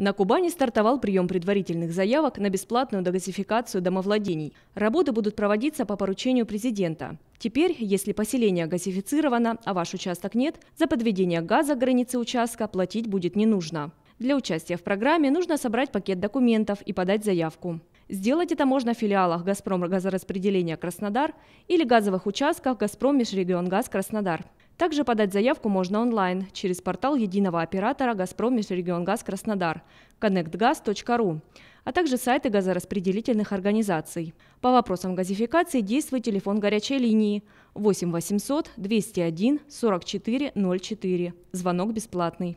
На Кубани стартовал прием предварительных заявок на бесплатную газификацию домовладений. Работы будут проводиться по поручению президента. Теперь, если поселение газифицировано, а ваш участок нет, за подведение газа к границе участка платить будет не нужно. Для участия в программе нужно собрать пакет документов и подать заявку. Сделать это можно в филиалах «Газпром газораспределения Краснодар» или газовых участках «Газпром Межрегионгаз Краснодар». Также подать заявку можно онлайн через портал единого оператора «Газпром Межрегионгаз Краснодар» connectgas.ru, а также сайты газораспределительных организаций. По вопросам газификации действует телефон горячей линии 8 800 201 4404. Звонок бесплатный.